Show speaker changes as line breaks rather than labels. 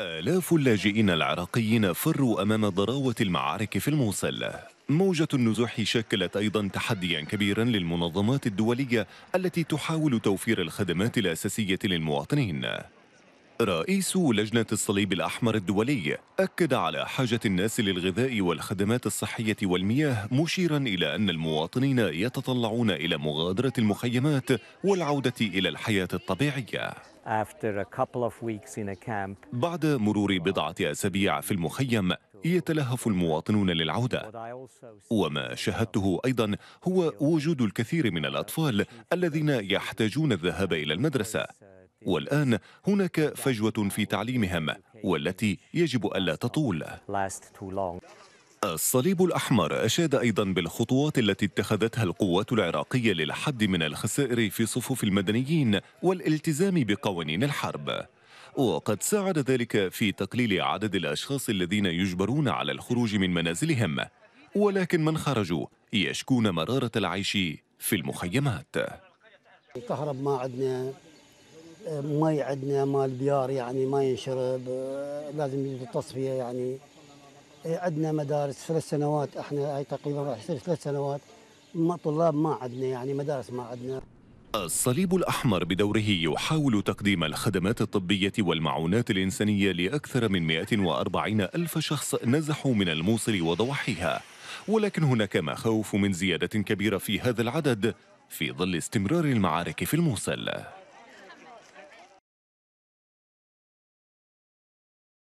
آلاف اللاجئين العراقيين فروا أمام ضراوة المعارك في الموصل موجة النزوح شكلت أيضا تحديا كبيرا للمنظمات الدولية التي تحاول توفير الخدمات الأساسية للمواطنين رئيس لجنة الصليب الأحمر الدولي أكد على حاجة الناس للغذاء والخدمات الصحية والمياه مشيرا إلى أن المواطنين يتطلعون إلى مغادرة المخيمات والعودة إلى الحياة الطبيعية بعد مرور بضعة أسابيع في المخيم يتلهف المواطنون للعودة وما شاهدته أيضا هو وجود الكثير من الأطفال الذين يحتاجون الذهاب إلى المدرسة والآن هناك فجوة في تعليمهم والتي يجب ألا تطول الصليب الأحمر أشاد أيضا بالخطوات التي اتخذتها القوات العراقية للحد من الخسائر في صفوف المدنيين والالتزام بقوانين الحرب وقد ساعد ذلك في تقليل عدد الأشخاص الذين يجبرون على الخروج من منازلهم ولكن من خرجوا يشكون مرارة العيش في المخيمات
الكهرب ما عندنا آه، مي عندنا مال ديار يعني ما ينشرب آه، لازم يجي التصفية يعني عندنا مدارس ثلاث سنوات احنا هاي تقريبا راح يصير ثلاث سنوات ما طلاب ما عندنا يعني مدارس ما عندنا
الصليب الأحمر بدوره يحاول تقديم الخدمات الطبية والمعونات الإنسانية لأكثر من 140 ألف شخص نزحوا من الموصل وضواحيها ولكن هناك مخاوف من زيادة كبيرة في هذا العدد في ظل استمرار المعارك في الموصل